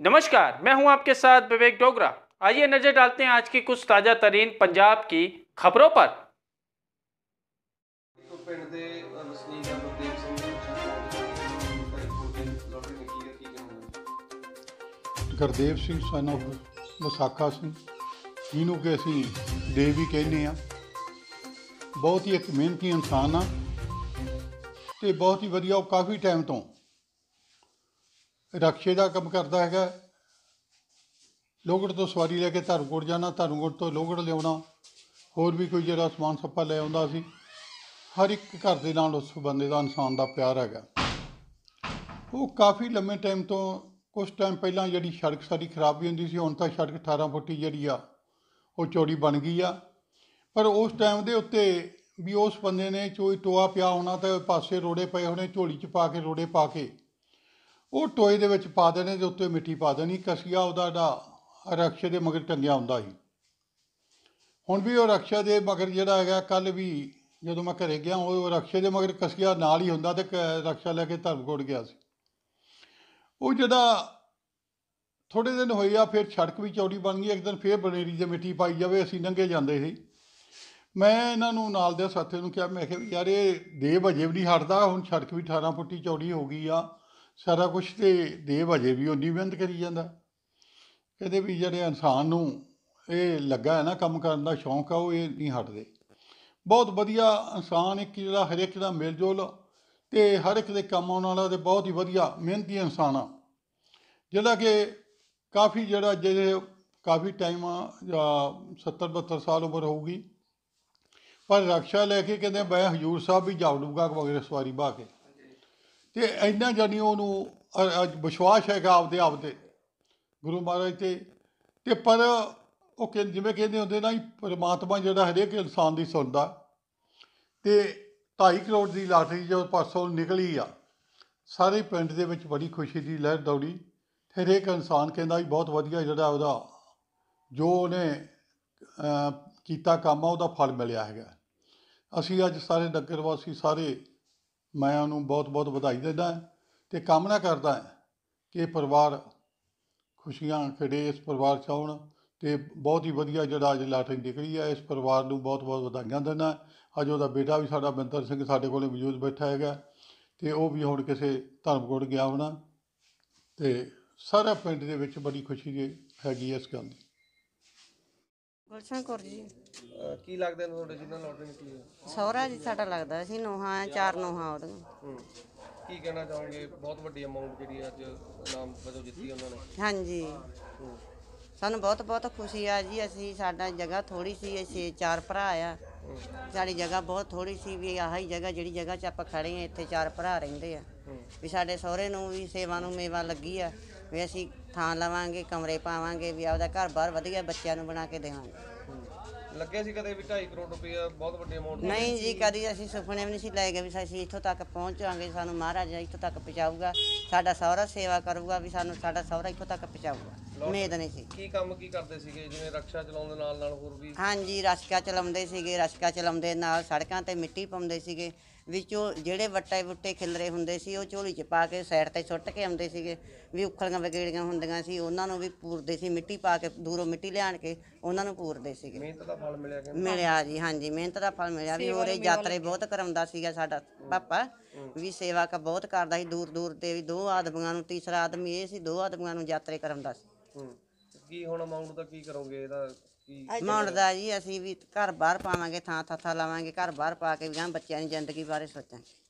नमस्कार मैं हूं आपके साथ विवेक डोगरा आइए नजर डालते हैं आज की कुछ ताजा तरीन पंजाब की खबरों पर ਗਰਦੇਵ ਸਿੰਘ ਸਨ of ਮਸਾਕਾ ਸਿੰਘ ਜਿਹਨੂੰ ਕਿ ਅਸੀਂ ਦੇਵ ਵੀ ਕਹਿੰਦੇ ਆ ਬਹੁਤ ਹੀ ਇੱਕ ਮਿਹਨਤੀ ਇਨਸਾਨ ਆ ਤੇ ਬਹੁਤ ਹੀ ਵਧੀਆ ਉਹ ਕਾਫੀ ਟਾਈਮ ਤੋਂ ਰਕਸ਼ੇ ਦਾ ਕੰਮ ਕਰਦਾ ਹੈਗਾ ਲੋਗੜ ਤੋਂ ਸਵਾਰੀ ਲੈ ਕੇ ਧਰਮਗੜ ਜਾਣਾ ਧਰਮਗੜ ਤੋਂ ਲੋਗੜ ਲਿਆਉਣਾ ਹੋਰ ਵੀ ਕੋਈ ਜਿਹੜਾ ਸਮਾਨ ਸੱਪਾ ਲੈ ਆਉਂਦਾ ਸੀ ਹਰ ਇੱਕ ਘਰ ਦੇ ਨਾਲ ਉਸ ਬੰਦੇ ਦਾ ਇਨਸਾਨ ਦਾ ਪਿਆਰ ਹੈਗਾ ਉਹ ਕਾਫੀ ਲੰਮੇ ਟਾਈਮ ਤੋਂ ਕੁਝ ਟਾਈਮ ਪਹਿਲਾਂ ਜਿਹੜੀ ਸੜਕ ਸਾਡੀ ਖਰਾਬ ਵੀ ਹੁੰਦੀ ਸੀ ਹੁਣ ਤਾਂ ਸੜਕ 18 ਫੁੱਟੀ ਜਿਹੜੀ ਆ ਉਹ ਚੌੜੀ ਬਣ ਗਈ ਆ ਪਰ ਉਸ ਟਾਈਮ ਦੇ ਉੱਤੇ ਵੀ ਉਸ ਬੰਦੇ ਨੇ ਚੋਈ ਟੋਆ ਪਿਆ ਹੋਣਾ ਤੇ ਪਾਸੇ ਰੋੜੇ ਪਏ ਹੋਣੇ ਝੋਲੀ 'ਚ ਪਾ ਕੇ ਰੋੜੇ ਪਾ ਕੇ ਉਹ ਟੋਏ ਦੇ ਵਿੱਚ ਪਾ ਦੇਣੇ ਤੇ ਉੱਤੇ ਮਿੱਟੀ ਪਾ ਦੇਣੀ ਕਸੀਆ ਉਹਦਾ ਦਾ ਰਖਸ਼ੇ ਦੇ ਮਗਰ ਟੰਗਿਆ ਹੁੰਦਾ ਸੀ ਹੁਣ ਵੀ ਉਹ ਰਖਸ਼ੇ ਦੇ ਮਗਰ ਜਿਹੜਾ ਹੈਗਾ ਕੱਲ ਵੀ ਜਦੋਂ ਮੈਂ ਘਰੇ ਗਿਆ ਉਹ ਰਖਸ਼ੇ ਦੇ ਮਗਰ ਕਸੀਆ ਨਾਲ ਹੀ ਹੁੰਦਾ ਤੇ ਰਖਸ਼ਾ ਲੈ ਕੇ ਧਰਮਗੋੜ ਗਿਆ ਸੀ ਉਹ ਜਿਹੜਾ ਥੋੜੇ ਦਿਨ ਹੋਏ ਆ ਫਿਰ ਸੜਕ ਵੀ ਚੌੜੀ ਬਣ ਗਈ ਇੱਕ ਦਿਨ ਫਿਰ ਬਨੇਰੀ ਦੇ ਮਿੱਟੀ ਪਾਈ ਜਾਵੇ ਅਸੀਂ ਨੰਗੇ ਜਾਂਦੇ ਸੀ ਮੈਂ ਇਹਨਾਂ ਨੂੰ ਨਾਲ ਦੇ ਸਾਥੀ ਨੂੰ ਕਿਹਾ ਮੈਂ ਕਿਹਾ ਯਾਰ ਇਹ ਦੇ ਅਜੇ ਵੀ ਨਹੀਂ ਹਟਦਾ ਹੁਣ ਸੜਕ ਵੀ 18 ਫੁੱਟੀ ਚੌੜੀ ਹੋ ਗਈ ਆ ਸਾਰਾ ਕੁਝ ਤੇ ਦੇਵ ਅਜੇ ਵੀ ਉਨੀ ਮਿਹਨਤ ਕਰੀ ਜਾਂਦਾ ਕਹਿੰਦੇ ਵੀ ਜਿਹੜੇ ਇਨਸਾਨ ਨੂੰ ਇਹ ਲੱਗਾ ਹੈ ਨਾ ਕੰਮ ਕਰਨ ਦਾ ਸ਼ੌਂਕ ਆ ਉਹ ਇਹ ਨਹੀਂ ਹਟਦੇ ਬਹੁਤ ਵਧੀਆ ਇਨਸਾਨ ਇੱਕ ਜਿਹੜਾ ਹਰ ਇੱਕ ਦਾ ਮੇਲ ਜੋਲ ਤੇ ਹਰ ਇੱਕ ਦੇ ਕੰਮ ਆਉਣ ਵਾਲਾ ਤੇ ਬਹੁਤ ਹੀ ਵਧੀਆ ਮਿਹਨਤੀ ਇਨਸਾਨ ਆ ਜਿਹੜਾ ਕਿ ਕਾਫੀ ਜਿਹੜਾ ਜਿਹੜੇ ਕਾਫੀ ਟਾਈਮ ਜਾਂ 70 72 ਸਾਲ ਉਮਰ ਹੋਊਗੀ ਪਰ ਰਕਸ਼ਾ ਲੈ ਕੇ ਕਹਿੰਦੇ ਮੈਂ ਹਜੂਰ ਸਾਹਿਬ ਵੀ ਜਾ ਵੜੂਗਾ ਸਵਾਰੀ ਬਾ ਕੇ ਤੇ ਇੰਨਾ ਜਾਨੀ ਉਹਨੂੰ ਵਿਸ਼ਵਾਸ ਹੈਗਾ ਆਪਦੇ ਆਪ ਤੇ ਗੁਰੂ ਮਹਾਰਾਜ ਤੇ ਤੇ ਪਰ ਉਹ ਕਿ ਜਿਵੇਂ ਕਹਿੰਦੇ ਹੁੰਦੇ ਨਾ ਪਰਮਾਤਮਾ ਜਿਹੜਾ ਹਰੇਕ ਇਨਸਾਨ ਦੀ ਸੁਣਦਾ ਤੇ 2.5 ਕਰੋੜ ਦੀ ਲਾਟਰੀ ਜੋ ਪਾਸੋਂ ਨਿਕਲੀ ਆ ਸਾਰੇ ਪਿੰਡ ਦੇ ਵਿੱਚ ਬੜੀ ਖੁਸ਼ੀ ਦੀ ਲਹਿਰ ਦੌੜੀ ਹਰੇਕ ਇਨਸਾਨ ਕਹਿੰਦਾ ਵੀ ਬਹੁਤ ਵਧੀਆ ਜਿਹੜਾ ਉਹਦਾ ਜੋ ਉਹਨੇ ਕੀਤਾ ਕੰਮ ਆ ਉਹਦਾ ਫਲ ਮਿਲਿਆ ਹੈਗਾ ਅਸੀਂ ਅੱਜ ਸਾਰੇ ਨਗਰ ਵਾਸੀ ਸਾਰੇ ਮੈਂ ਉਹਨੂੰ ਬਹੁਤ-ਬਹੁਤ ਵਧਾਈ ਦਿੰਦਾ ਤੇ ਕਾਮਨਾ ਕਰਦਾ ਹਾਂ ਕਿ ਪਰਿਵਾਰ ਖੁਸ਼ੀਆਂ ਖੜੇ ਇਸ ਪਰਿਵਾਰ 'ਚ ਆਉਣ ਤੇ ਬਹੁਤ ਹੀ ਵਧੀਆ ਜਿਹੜਾ ਅੱਜ ਲਾਟਰੀ ਨਿਕਲੀ ਹੈ ਇਸ ਪਰਿਵਾਰ ਨੂੰ ਬਹੁਤ-ਬਹੁਤ ਵਧਾਈਆਂ ਦਿੰਦਾ ਅੱਜ ਉਹਦਾ ਬੇਟਾ ਵੀ ਸਾਡਾ ਬਿੰਦਰ ਸਿੰਘ ਸਾਡੇ ਕੋਲੇ ਮੌਜੂਦ ਬੈਠਾ ਹੈਗਾ ਤੇ ਉਹ ਵੀ ਹੁਣ ਕਿਸੇ ਧਰਮਕੋਟ ਗਿਆ ਹੋਣਾ ਤੇ ਸਾਰਾ ਪਿੰਡ ਦੇ ਵਿੱਚ ਬੜੀ ਖੁਸ਼ੀ ਹੈਗੀ ਇਸ ਗੱਲ ਦੀ ਗੁਲਸ਼ਨ ਕੌਰ ਜੀ ਕੀ ਲੱਗਦਾ ਇਹਨੂੰ ਤੁਹਾਡੇ ਜਿੰਨਾ ਲੋਟਰੀ ਨਿਕਲੀ ਹੈ ਸਹੁਰਾ ਜੀ ਸਾਡਾ ਲੱਗਦਾ ਸੀ ਨੋਹਾਂ ਚਾਰ ਨੋਹਾਂ ਉਹਦੀਆਂ ਹੂੰ ਕੀ ਕਹਿਣਾ ਚਾਹੋਗੇ ਬਹੁਤ ਵੱਡੀ ਅਮਾਉਂਟ ਜਿਹੜੀ ਅੱਜ ਨਾਮ ਵਜੋਂ ਜਿੱਤੀ ਉਹਨਾਂ ਨੇ ਹਾਂਜੀ ਸਾਨੂੰ ਬਹੁਤ ਬਹੁਤ ਖੁਸ਼ੀ ਆ ਜੀ ਅਸੀਂ ਸਾਡਾ ਜਗ੍ਹਾ ਥੋੜੀ ਸੀ ਅਸੀਂ ਚਾਰ ਭਰਾ ਆ ਸਾਡੀ ਜਗ੍ਹਾ ਬਹੁਤ ਥੋੜੀ ਸੀ ਵੀ ਆਹੀ ਹੀ ਜਗ੍ਹਾ ਜਿਹੜੀ ਜਗ੍ਹਾ 'ਚ ਆਪਾਂ ਖੜੇ ਆ ਇੱਥੇ ਚਾਰ ਭਰਾ ਰਹਿੰਦੇ ਆ ਵੀ ਸਾਡੇ ਸਹੁਰੇ ਨੂੰ ਵੀ ਸੇਵਾ ਨੂੰ ਮੇਵਾ ਲੱਗੀ ਆ ਵੀ ਅਸੀਂ ਥਾਂ ਲਵਾਂਗੇ ਕਮਰੇ ਪਾਵਾਂਗੇ ਵੀ ਆਪਦਾ ਘਰ ਬਾਹਰ ਵਧੀਆ ਬੱਚਿਆਂ ਨੂੰ ਬਣਾ ਕੇ ਦੇਵਾਂਗੇ ਲੱਗੇ ਸੀ ਕਦੇ ਵੀ 2.5 ਕਰੋੜ ਰੁਪਏ ਬਹੁਤ ਵੱਡੀ ਅਮਾਉਂਟ ਨਹੀਂ ਜੀ ਕਦੀ ਅਸੀਂ ਸੁਪਨੇ ਵੀ ਨਹੀਂ ਸੀ ਲੈ ਗਏ ਵੀ ਅਸੀਂ ਇੱਥੋਂ ਤੱਕ ਪਹੁੰਚਾਂਗੇ ਸਾਨੂੰ ਮਹਾਰਾਜ ਇੱਥੋਂ ਤੱਕ ਪਹੁੰਚਾਊਗਾ ਸਾਡਾ ਸਹੁਰਾ ਸੇਵਾ ਕਰੂਗਾ ਵੀ ਸਾਨੂੰ ਸਾਡਾ ਸਹੁਰਾ ਇੱਥੋਂ ਤੱਕ ਪਹੁੰਚਾਊਗਾ ਉਮੀਦ ਨਹੀਂ ਸੀ ਕੀ ਕੰਮ ਕੀ ਕਰਦੇ ਸੀਗੇ ਜਿਵੇਂ ਰਕਸ਼ਾ ਚਲਾਉਣ ਦੇ ਨਾਲ ਨਾਲ ਹੋਰ ਵੀ ਹਾਂਜੀ ਰਸ਼ਕਾ ਚਲਾਉਂਦੇ ਸੀਗੇ ਰਸ਼ਕਾ ਚਲਾਉਂਦੇ ਨਾਲ ਸੜਕਾਂ ਤੇ ਮਿੱਟੀ ਪਾਉਂਦੇ ਸੀਗੇ ਵਿੱਚੋਂ ਜਿਹੜੇ ਵੱਟੇ ਬੁੱਟੇ ਖਿਲਰੇ ਹੁੰਦੇ ਸੀ ਉਹ ਝੋਲੀ 'ਚ ਪਾ ਕੇ ਸਾਈਡ ਤੇ ਸੁੱਟ ਕੇ ਆਉਂਦੇ ਸੀਗੇ ਵੀ ਉਖਲੀਆਂ ਵਗੇੜੀਆਂ ਹੁੰਦੀਆਂ ਸੀ ਉਹਨਾਂ ਨੂੰ ਵੀ ਪੂਰਦੇ ਸੀ ਮਿੱਟੀ ਪਾ ਕੇ ਦੂਰੋਂ ਮਿੱਟੀ ਲਿਆਣ ਕੇ ਉਹਨਾਂ ਨੂੰ ਪੂਰਦੇ ਸੀਗੇ ਮਿਹਨਤ ਦਾ ਫਲ ਮਿਲਿਆ ਕਿ ਮਿਲਿਆ ਜੀ ਹਾਂਜੀ ਮਿਹਨਤ ਦਾ ਫਲ ਮਿਲਿਆ ਵੀ ਉਹਦੇ ਯਾਤਰੇ ਬਹੁਤ ਕਰਾਉਂਦਾ ਸੀਗਾ ਸਾਡਾ ਪਾਪਾ ਵੀ ਸੇਵਾ ਕਾ ਬਹੁਤ ਕਰਦਾ ਸੀ ਦੂਰ ਦੂਰ ਤੇ ਵੀ ਦੋ ਆਦਮੀਆਂ ਨੂੰ ਤੀਸਰਾ ਆਦਮੀ ਇਹ ਸੀ ਦੋ ਆਦਮੀਆਂ ਨੂੰ ਯਾਤਰੇ ਕਰਾਉਂਦਾ ਸੀ ਕੀ ਹੁਣ ਅਮਾਉਂਟ ਦਾ ਕੀ ਕਰੋਗੇ ਇਹਦਾ ਕੀ ਮਾਉਂਟ ਦਾ ਜੀ ਅਸੀਂ ਵੀ ਘਰ ਬਾਹਰ ਪਾਵਾਂਗੇ ਥਾਂ ਥਾਂ ਲਾਵਾਂਗੇ ਘਰ ਬਾਹਰ ਪਾ ਕੇ ਵੀ ਆਂ ਬੱਚਿਆਂ ਦੀ ਜ਼ਿੰਦਗੀ ਬਾਰੇ ਸੋਚਾਂਗੇ